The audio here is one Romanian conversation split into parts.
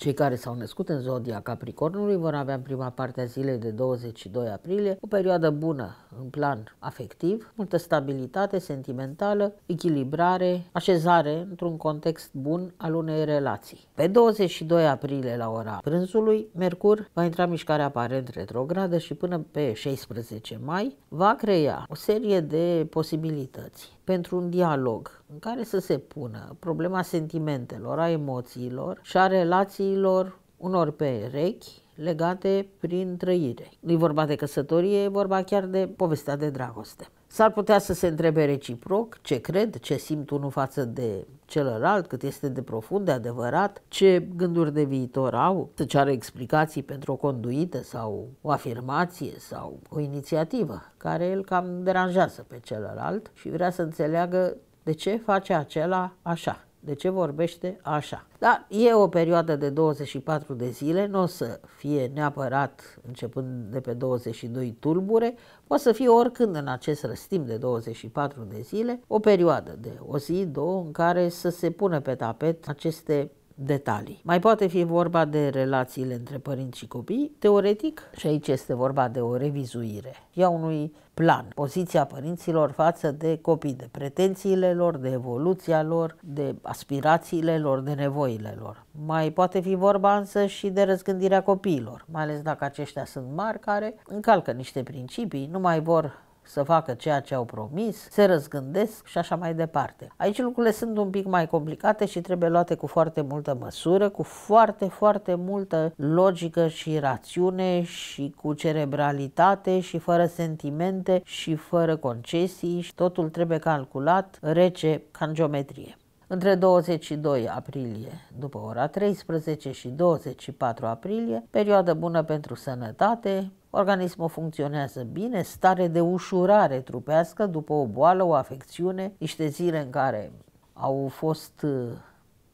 Cei care s-au născut în zodia Capricornului vor avea în prima parte a zilei de 22 aprilie o perioadă bună în plan afectiv, multă stabilitate sentimentală, echilibrare, așezare într-un context bun al unei relații. Pe 22 aprilie la ora prânzului, Mercur va intra în mișcare aparent retrogradă și până pe 16 mai va crea o serie de posibilități pentru un dialog în care să se pună problema sentimentelor, a emoțiilor și a relațiilor unor perechi legate prin trăire. Nu i vorba de căsătorie, e vorba chiar de povestea de dragoste. S-ar putea să se întrebe reciproc ce cred, ce simt unul față de celălalt, cât este de profund, de adevărat, ce gânduri de viitor au, să ceară explicații pentru o conduită sau o afirmație sau o inițiativă care îl cam deranjează pe celălalt și vrea să înțeleagă de ce face acela așa? De ce vorbește așa? Dar e o perioadă de 24 de zile, nu o să fie neapărat începând de pe 22 tulbure, poate să fie oricând în acest răstim de 24 de zile, o perioadă de o zi, două, în care să se pună pe tapet aceste detalii. Mai poate fi vorba de relațiile între părinți și copii, teoretic, și aici este vorba de o revizuire Ia unui plan, poziția părinților față de copii, de pretențiile lor, de evoluția lor, de aspirațiile lor, de nevoile lor. Mai poate fi vorba însă și de răzgândirea copiilor, mai ales dacă aceștia sunt mari, care încalcă niște principii, nu mai vor să facă ceea ce au promis, se răzgândesc și așa mai departe. Aici lucrurile sunt un pic mai complicate și trebuie luate cu foarte multă măsură, cu foarte, foarte multă logică și rațiune și cu cerebralitate și fără sentimente și fără concesii și totul trebuie calculat rece ca în geometrie. Între 22 aprilie după ora 13 și 24 aprilie, perioadă bună pentru sănătate, organismul funcționează bine, stare de ușurare trupească după o boală, o afecțiune, niște zile în care au fost uh,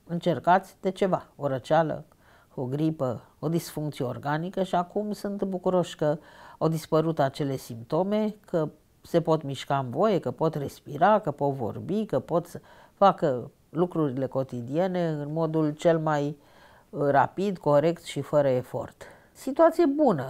încercați de ceva, o răceală, o gripă, o disfuncție organică și acum sunt bucuroși că au dispărut acele simptome, că se pot mișca în voie, că pot respira, că pot vorbi, că pot să facă lucrurile cotidiene în modul cel mai uh, rapid, corect și fără efort. Situație bună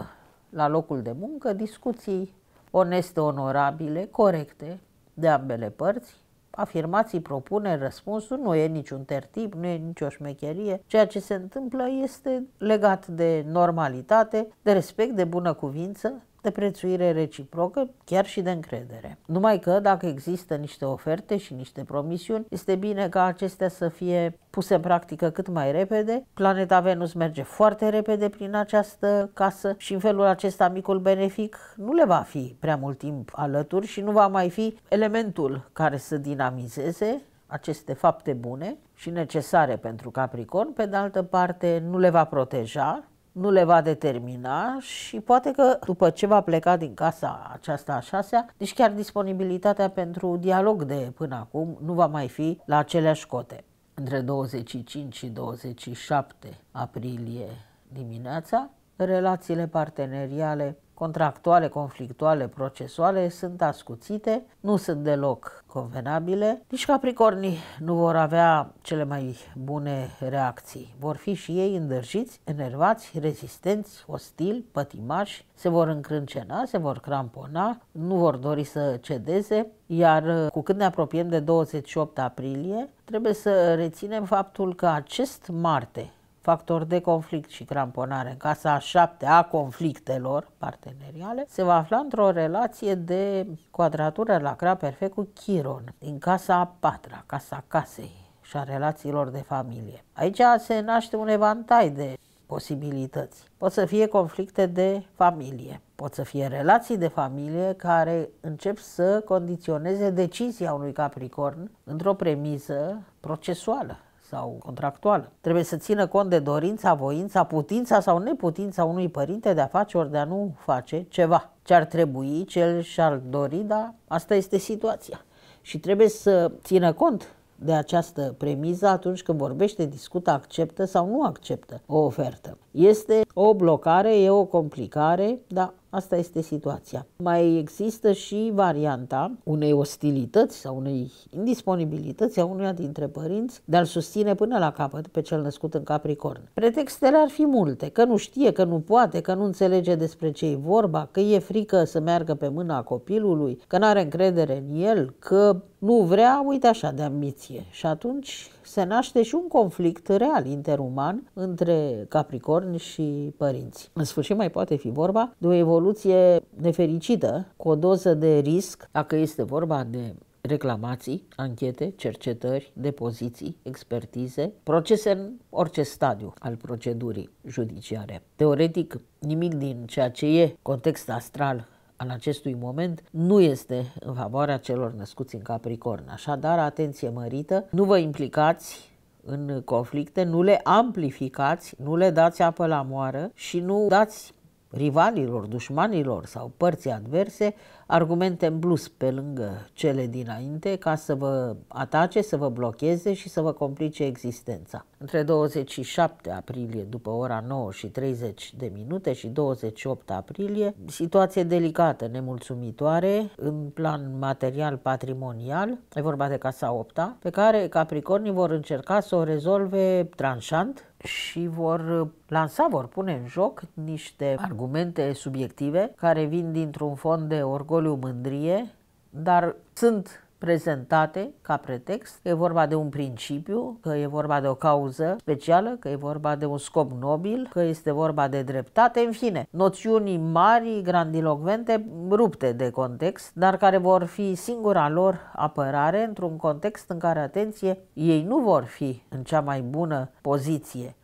la locul de muncă, discuții oneste, onorabile, corecte de ambele părți, afirmații, propune răspunsuri, nu e niciun tertip, nu e nicio șmecherie. Ceea ce se întâmplă este legat de normalitate, de respect, de bună cuvință, de prețuire reciprocă, chiar și de încredere. Numai că dacă există niște oferte și niște promisiuni, este bine ca acestea să fie puse în practică cât mai repede. Planeta Venus merge foarte repede prin această casă și în felul acesta micul benefic nu le va fi prea mult timp alături și nu va mai fi elementul care să dinamizeze aceste fapte bune și necesare pentru Capricorn, pe de altă parte nu le va proteja nu le va determina și poate că după ce va pleca din casa aceasta a șasea, deci chiar disponibilitatea pentru dialog de până acum nu va mai fi la aceleași cote. Între 25 și 27 aprilie dimineața, relațiile parteneriale contractuale, conflictuale, procesuale sunt ascuțite, nu sunt deloc convenabile. Nici capricornii nu vor avea cele mai bune reacții. Vor fi și ei îndrăjiți, enervați, rezistenți, ostili, pătimași, se vor încrâncena, se vor crampona, nu vor dori să cedeze, iar uh, cu cât ne apropiem de 28 aprilie, trebuie să reținem faptul că acest Marte, factor de conflict și cramponare în casa a șapte a conflictelor parteneriale, se va afla într-o relație de quadratură lacra perfect cu Chiron, din casa a patra, casa casei și a relațiilor de familie. Aici se naște un evantai de posibilități. Pot să fie conflicte de familie, pot să fie relații de familie care încep să condiționeze decizia unui capricorn într-o premisă procesuală sau contractuală. Trebuie să țină cont de dorința, voința, putința sau neputința unui părinte de a face ori de a nu face ceva. Ce ar trebui, ce el și-ar dori, dar asta este situația. Și trebuie să țină cont de această premiză atunci când vorbește, discută, acceptă sau nu acceptă o ofertă. Este o blocare, e o complicare, dar Asta este situația. Mai există și varianta unei ostilități sau unei indisponibilități a unuia dintre părinți de a-l susține până la capăt pe cel născut în Capricorn. Pretextele ar fi multe, că nu știe, că nu poate, că nu înțelege despre ce e vorba, că e frică să meargă pe mâna copilului, că nu are încredere în el, că nu vrea, uite așa, de ambiție. Și atunci se naște și un conflict real interuman între Capricorn și părinți. În sfârșit mai poate fi vorba de o evoluție nefericită, cu o doză de risc, dacă este vorba de reclamații, anchete, cercetări, depoziții, expertize, procese în orice stadiu al procedurii judiciare. Teoretic, nimic din ceea ce e context astral al acestui moment nu este în favoarea celor născuți în Capricorn. Așadar, atenție mărită, nu vă implicați în conflicte, nu le amplificați, nu le dați apă la moară și nu dați rivalilor, dușmanilor sau părții adverse argumente în plus pe lângă cele dinainte ca să vă atace, să vă blocheze și să vă complice existența. Între 27 aprilie după ora 9 și 30 de minute și 28 aprilie, situație delicată, nemulțumitoare în plan material patrimonial, e vorba de casa 8 pe care Capricornii vor încerca să o rezolve tranșant, și vor uh, lansa, vor pune în joc niște argumente subiective care vin dintr-un fond de orgoliu, mândrie, dar sunt prezentate ca pretext că e vorba de un principiu, că e vorba de o cauză specială, că e vorba de un scop nobil, că este vorba de dreptate, în fine, noțiuni mari, grandilocvente, rupte de context, dar care vor fi singura lor apărare într-un context în care, atenție, ei nu vor fi în cea mai bună poziție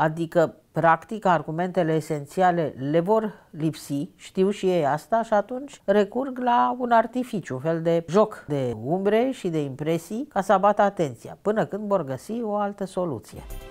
Adică, practic, argumentele esențiale le vor lipsi, știu și ei asta, și atunci recurg la un artificiu, un fel de joc de umbre și de impresii ca să abată atenția, până când vor găsi o altă soluție.